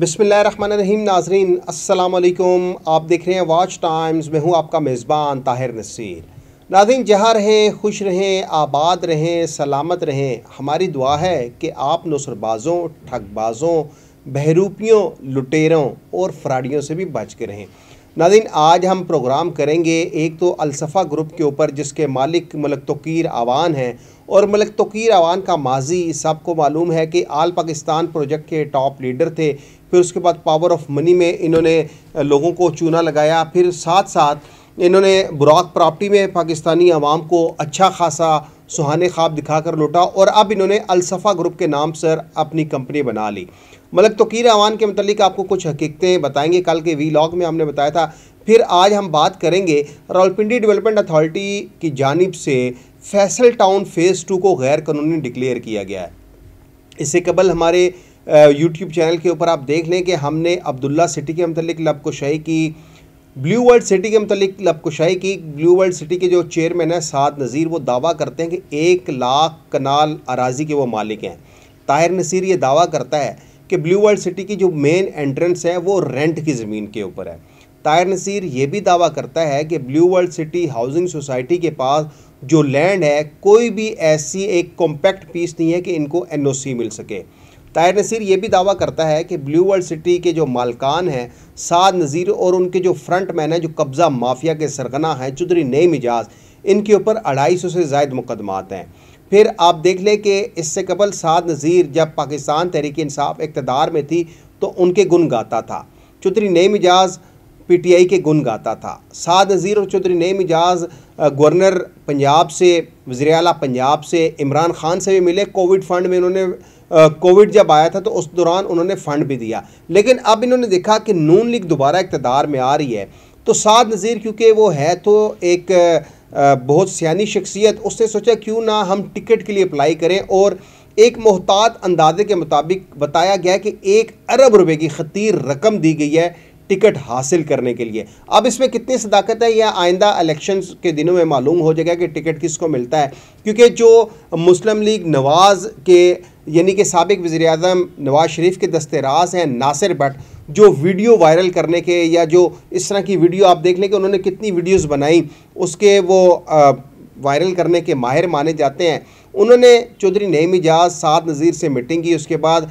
बिसमीम नाजरीन असलकुम आप देख रहे हैं वॉच टाइम्स मैं हूँ आपका मेज़बान ताहिर नसीर नाजरीन जहाँ रहें खुश रहें आबाद रहें सलामत रहें हमारी दुआ है कि आप नसरबाज़ों ठगबाज़ों बहरूपियों लुटेरों और फ्राडियों से भी बच के रहें नादिन आज हम प्रोग्राम करेंगे एक तो अलसफ़ा ग्रुप के ऊपर जिसके मालिक मलक तोकीर आवान हैं और मलिक तकीर अवान का माजी सबको मालूम है कि आल पाकिस्तान प्रोजेक्ट के टॉप लीडर थे फिर उसके बाद पावर ऑफ मनी में इन्होंने लोगों को चूना लगाया फिर साथ साथ इन्होंने बुराक प्रॉपर्टी में पाकिस्तानी आवाम को अच्छा खासा सुहाने ख्वाब दिखाकर लौटा और अब इन्होंने अलसफ़ा ग्रुप के नाम से अपनी कंपनी बना ली मलिक तोकीर अवान के मतलब आपको कुछ हकीकतें बताएंगे कल के वी लॉग में हमने बताया था फिर आज हम बात करेंगे रावलपिंडी डेवलपमेंट अथॉरिटी की जानब से फैसल टाउन फ़ेज़ टू को गैर कानूनी डिक्लेयर किया गया है इससे कबल हमारे यूट्यूब चैनल के ऊपर आप देख लें कि हमने अब्दुल्ला सिटी के मतलब लबकुशाही की ब्लू वर्ल्ड सिटी के मतलब लबकुशाही की ब्लू वर्ल्ड सिटी के जो चेयरमैन हैं साद नज़ीर वो दावा करते हैं कि एक लाख कनाल अराजी के वो मालिक हैं ताहिर नसीर ये दावा करता है कि ब्लू वर्ल्ड सिटी की जो मेन एंट्रेंस है वो रेंट की ज़मीन के ऊपर है तायर नसीर ये भी दावा करता है कि Blue World City housing society के पास जो लैंड है कोई भी ऐसी एक कॉम्पैक्ट पीस नहीं है कि इनको एनओसी मिल सके तायर नसीर ये भी दावा करता है कि ब्लू वर्ल्ड सिटी के जो मालकान हैं साद नज़ीर और उनके जो फ्रंट मैन हैं जो कब्ज़ा माफिया के सरगना हैं चौधरी नई मिजाज इनके ऊपर अढ़ाई सौ से जायद मुकदमात हैं फिर आप देख लें कि इससे कबल साद नज़ीर जब पाकिस्तान तहरीक इंसाफ इकतदार में थी तो उनके गुन गाता था चौधरी नई मिजाज पीटीआई के गुन गाता था साद नज़ीर और चौधरी नए मिजाज गवर्नर पंजाब से वजी अला पंजाब से इमरान खान से भी मिले कोविड फ़ंड में इन्होंने कोविड जब आया था तो उस दौरान उन्होंने फ़ंड भी दिया लेकिन अब इन्होंने देखा कि नून लीग दोबारा इकतदार में आ रही है तो साद नज़ीर क्योंकि वो है तो एक बहुत सियानी शख्सियत उसने सोचा क्यों ना हम टिकट के लिए अप्लाई करें और एक मोहतात अंदाजे के मुताबिक बताया गया कि एक अरब रुपए की खतीर रकम दी गई है टिकट हासिल करने के लिए अब इसमें कितनी सदाकत है या आइंदा इलेक्शन के दिनों में मालूम हो जाएगा कि टिकट किसको मिलता है क्योंकि जो मुस्लिम लीग नवाज़ के यानी कि सबक वज़र अजम नवाज शरीफ के दस्तराज हैं नासिर भट्ट जो वीडियो वायरल करने के या जो इस तरह की वीडियो आप देख लें कि उन्होंने कितनी वीडियोज़ बनाई उसके वो वायरल करने के माहिर माने जाते हैं उन्होंने चौधरी नईम एजाज साद नज़ीर से मीटिंग की उसके बाद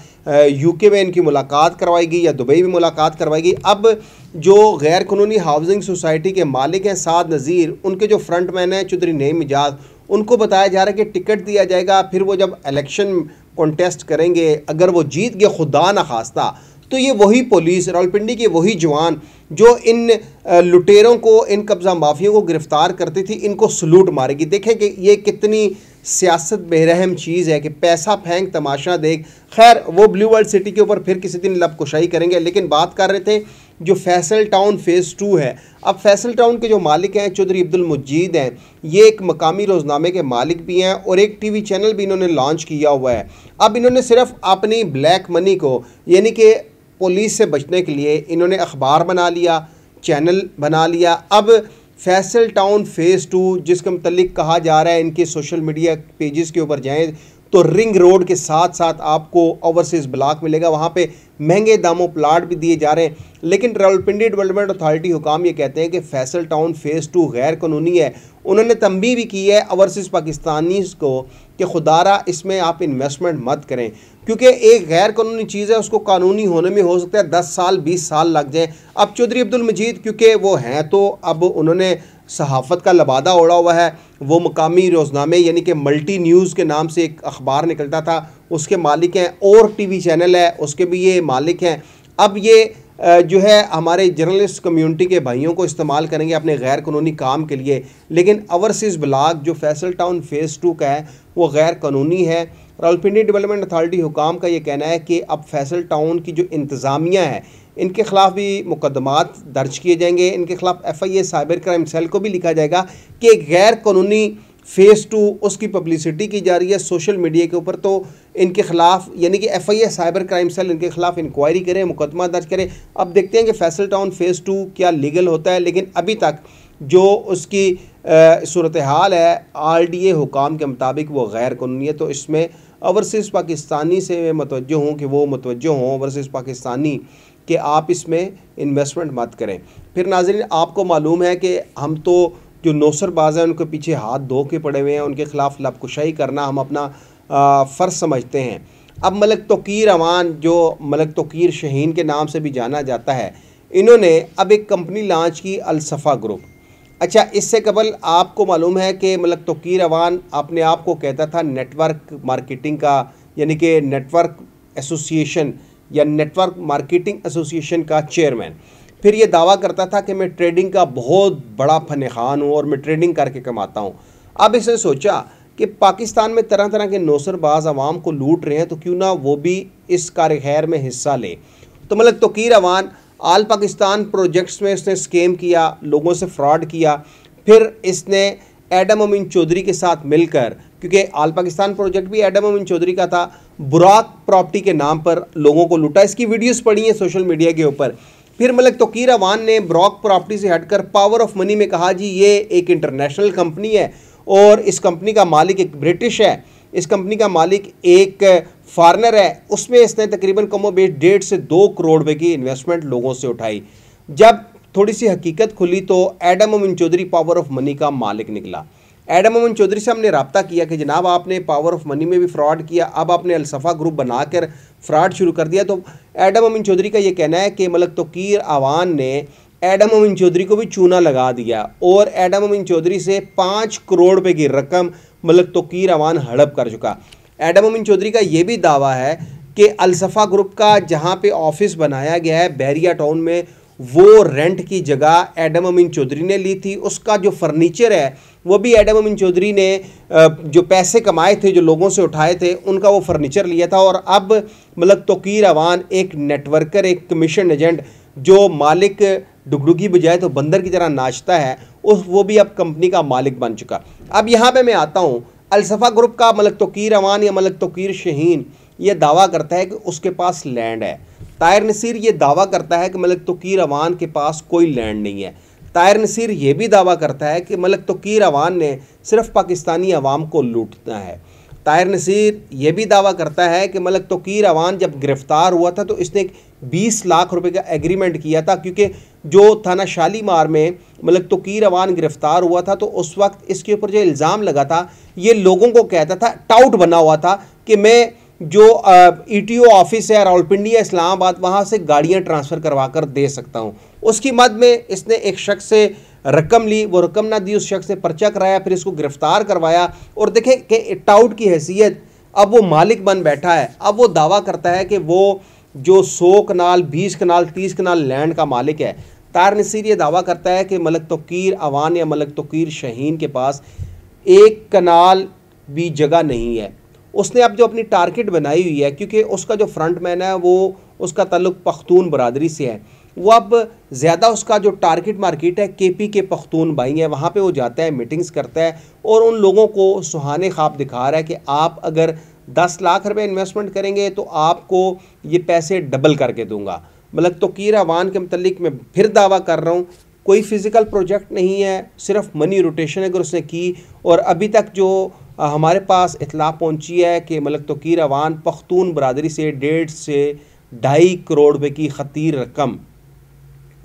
यूके में इनकी मुलाकात करवाई गई या दुबई में मुलाकात करवाई गई अब जो गैर कानूनी हाउसिंग सोसाइटी के मालिक हैं साद नज़ीर उनके जो फ्रंट मैन हैं चौधरी नईम एजाज उनको बताया जा रहा है कि टिकट दिया जाएगा फिर वो जब इलेक्शन कॉन्टेस्ट करेंगे अगर वो जीत गए खुदा न खास्ता तो ये वही पुलिस रावलपिंडी के वही जवान जो इन लुटेरों को इन कब्ज़ा माफियों को गिरफ़्तार करती थी इनको सलूट मारेगी देखें कि ये कितनी सियासत बेरहम चीज़ है कि पैसा फेंक तमाशा देख खैर वो ब्लू वर्ल्ड सिटी के ऊपर फिर किसी दिन कुशाई करेंगे लेकिन बात कर रहे थे जो फैसल टाउन फ़ेज़ टू है अब फैसल टाउन के जो मालिक हैं चौधरी अब्दुल मुजीद हैं ये एक मकामी रोज़नामे के मालिक भी हैं और एक टीवी चैनल भी इन्होंने लॉन्च किया हुआ है अब इन्होंने सिर्फ अपनी ब्लैक मनी को यानी कि पुलिस से बचने के लिए इन्होंने अखबार बना लिया चैनल बना लिया अब फैसल टाउन फ़ेज़ टू जिसके मतलब कहा जा रहा है इनके सोशल मीडिया पेजेस के ऊपर जाएं तो रिंग रोड के साथ साथ आपको ओवरसीज़ ब्लॉक मिलेगा वहाँ पे महंगे दामों प्लाट भी दिए जा रहे हैं लेकिन रावलपिंडी डेवलपमेंट अथॉरिटी हुकाम ये कहते हैं कि फैसल टाउन फ़ेज़ टू गैर कानूनी है उन्होंने तंबी भी की है ओवरसीज़ पाकिस्तानी को कि खुदारा इसमें आप इन्वेस्टमेंट मत करें क्योंकि एक गैर कानूनी चीज़ है उसको कानूनी होने में हो सकता है दस साल बीस साल लग जाए अब चौधरी अब्दुल मजीद क्योंकि वो हैं तो अब उन्होंने सहाफ़त का लबादा ओढ़ा हुआ है वो मकामी रोज़नामे यानी कि मल्टी न्यूज़ के नाम से एक अखबार निकलता था उसके मालिक हैं और वी चैनल है उसके भी ये मालिक हैं अब ये जो है हमारे जर्नलिस्ट कम्युनिटी के भाइयों को इस्तेमाल करेंगे अपने गैर कानूनी काम के लिए लेकिन अवरसीज़ ब्लाक जो फैसल टाउन फ़ेज़ टू का है वो गैर कानूनी है रावलपिंडी डेवलपमेंट अथॉरिटी हुकाम का ये कहना है कि अब फैसल टाउन की जो इंतज़ामिया है इनके ख़िलाफ़ भी मुकदमात दर्ज किए जाएंगे इनके ख़िलाफ़ F I A cyber crime cell को भी लिखा जाएगा कि गैर कानूनी फ़ेज़ टू उसकी पब्लिसिटी की जा रही है सोशल मीडिया के ऊपर तो इनके ख़िलाफ़ यानी कि F I A cyber crime cell इनके ख़िलाफ़ इंक्वायरी करें मुकदमा दर्ज करें अब देखते हैं कि फैसल टाउन फ़ेज़ टू क्या लीगल होता है लेकिन अभी तक जो उसकी सूरत हाल है आर डी ए हुकाम के मुताबिक वो गैर कानूनी है तो इसमें ओवरसीज़ पाकिस्तानी से मैं मतवजो हूँ कि वो मतवजो हों ओवरसीज़ पाकिस्तानी कि आप इसमें इन्वेस्टमेंट मत करें फिर नाजरीन आपको मालूम है कि हम तो जो नौसरबाज हैं उनके पीछे हाथ धो के पड़े हुए हैं उनके ख़िलाफ़ लपकुशाई करना हम अपना फ़र्ज़ समझते हैं अब मलक तोकीर अवान जो मलक तोकीर शहीन के नाम से भी जाना जाता है इन्होंने अब एक कंपनी लॉन्च की अलसफ़ा ग्रुप अच्छा इससे कबल आपको मालूम है कि मतलब तोकीर अवान अपने आप को कहता था नेटवर्क मार्केटिंग का यानी कि नेटवर्क एसोसिएशन या नेटवर्क मार्केटिंग एसोसिएशन का चेयरमैन फिर ये दावा करता था कि मैं ट्रेडिंग का बहुत बड़ा फन खान हूँ और मैं ट्रेडिंग करके कमाता हूँ अब इसने सोचा कि पाकिस्तान में तरह तरह के नौसरबाज आवाम को लूट रहे हैं तो क्यों ना वो भी इस कार में हिस्सा लें तो मतलब तोकीर अवान आल पाकिस्तान प्रोजेक्ट्स में उसने स्केम किया लोगों से फ्रॉड किया फिर इसने एडम अमीन चौधरी के साथ मिलकर क्योंकि आल पाकिस्तान प्रोजेक्ट भी एडम अमीन चौधरी का था बुराक प्रॉपर्टी के नाम पर लोगों को लूटा इसकी वीडियोस पड़ी हैं सोशल मीडिया के ऊपर फिर मलिक तोकीर अवान ने ब्रॉक प्रॉपर्टी से हटकर पावर ऑफ मनी में कहा जी ये एक इंटरनेशनल कंपनी है और इस कंपनी का मालिक एक ब्रिटिश है इस कंपनी का मालिक एक फॉरनर है उसमें इसने तकरीबन कमो बेच डेढ़ से दो करोड़ रुपए की इन्वेस्टमेंट लोगों से उठाई जब थोड़ी सी हकीकत खुली तो Adam Amin Chaudhry power of money का मालिक निकला एडम अमन चौधरी से हमने रबता किया कि जनाब आपने पावर ऑफ मनी में भी फ्रॉड किया अब आपने अलसफ़ा ग्रुप बनाकर फ्रॉड शुरू कर दिया तो एडम अमिन चौधरी का ये कहना है कि मलक मतलब तोकीर आवान ने एडम अमिन चौधरी को भी चूना लगा दिया और एडम अमिन चौधरी से पाँच करोड़ रुपये की रकम मलक मतलब तोकीर आवान हड़प कर चुका एडम अमीन चौधरी का ये भी दावा है कि अलसफ़ा ग्रुप का जहाँ पे ऑफिस बनाया गया है बैरिया टाउन में वो रेंट की जगह एडम अमीन चौधरी ने ली थी उसका जो फर्नीचर है वो भी एडम अमीन चौधरी ने जो पैसे कमाए थे जो लोगों से उठाए थे उनका वो फर्नीचर लिया था और अब मतलब तोकीर अवान एक नेटवर्कर एक कमीशन एजेंट जो मालिक डुगडुगी बजाय तो बंदर की तरह नाचता है उस वो भी अब कंपनी का मालिक बन चुका अब यहाँ पे मैं आता हूँ अलसफ़ा ग्रुप का मलक तोकीर अवान या मलक तोकीर शहीन ये दावा करता है कि उसके पास लैंड है तायर नसीर ये दावा करता है कि मलक तोकीर अवान के पास कोई लैंड नहीं है तायर नसीर ये भी दावा करता है कि मलक तोकीर अवान ने सिर्फ पाकिस्तानी अवाम को लूटना है तायर नसीर यह भी दावा करता है कि मलक तोकीर अवान जब गिरफ़्तार हुआ था तो इसने बीस लाख रुपए का एग्रीमेंट किया था क्योंकि जो थाना शालीमार में मलक तोकीर अवान गिरफ़्तार हुआ था तो उस वक्त इसके ऊपर जो इल्ज़ाम लगा था ये लोगों को कहता था टाउट बना हुआ था कि मैं जो ई टी ओ ऑफिस है रावलपिंडी इस्लामाबाद वहाँ से गाड़ियाँ ट्रांसफ़र करवा कर दे सकता हूँ उसकी मद में इसने एक शख्स से रकम ली वो रकम ना दी उस शख्स ने पर्चा कराया फिर इसको गिरफ्तार करवाया और देखें कि टाउट की हैसियत अब वो मालिक बन बैठा है अब वो दावा करता है कि वो जो सौ कनाल बीस कनाल तीस कनाल लैंड का मालिक है तार नसीर ये दावा करता है कि मलक तोकीर अवान या मलक तोकीर शहीन के पास एक कनाल भी जगह नहीं है उसने अब जो अपनी टारगेट बनाई हुई है क्योंकि उसका जो फ्रंट मैन है वो उसका तल्लुक पख्तून बरदरी से है वो अब ज़्यादा उसका जो टारगेट मार्केट है केपी के पख्तून भाई हैं वहाँ पे वो जाता है मीटिंग्स करता है और उन लोगों को सुहाने ख्वाब दिखा रहा है कि आप अगर दस लाख रुपए इन्वेस्टमेंट करेंगे तो आपको ये पैसे डबल करके दूंगा मतलब तो आवान के मतलब मैं फिर दावा कर रहा हूँ कोई फिज़िकल प्रोजेक्ट नहीं है सिर्फ मनी रोटेशन अगर उसने की और अभी तक जो हमारे पास इतला पहुँची है कि मलक मतलब तो कीरावान पख्तून बरदरी से डेढ़ से ढाई करोड़ रुपये की खतीर रकम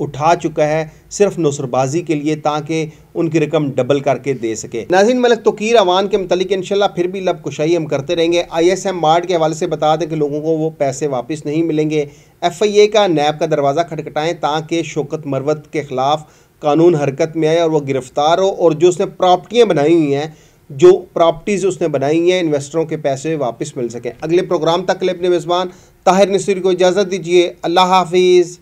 उठा चुका है सिर्फ नौसरबाजी के लिए ताकि उनकी रकम डबल करके दे सके नाजिन मलक तोकीर अवान के मतलब इन फिर भी लब कुशाई हम करते रहेंगे आई एस एम मार्ट के हवाले से बता दें कि लोगों को वो पैसे वापस नहीं मिलेंगे एफ आई ए का नैब का दरवाज़ा खटखटाएँ ताकि शोकत मरवत के ख़िलाफ़ कानून हरकत में आए और वह गिरफ़्तार हो और जो उसने प्रॉपर्टियाँ बनाई हुई हैं जो प्रॉपर्टीज़ उसने बनाई हैं इन्वेस्टरों के पैसे वापस मिल सकें अगले प्रोग्राम तक के लिए अपने मेज़बान ताहिर नसीर को इजाज़त दीजिए अल्लाह हाफिज़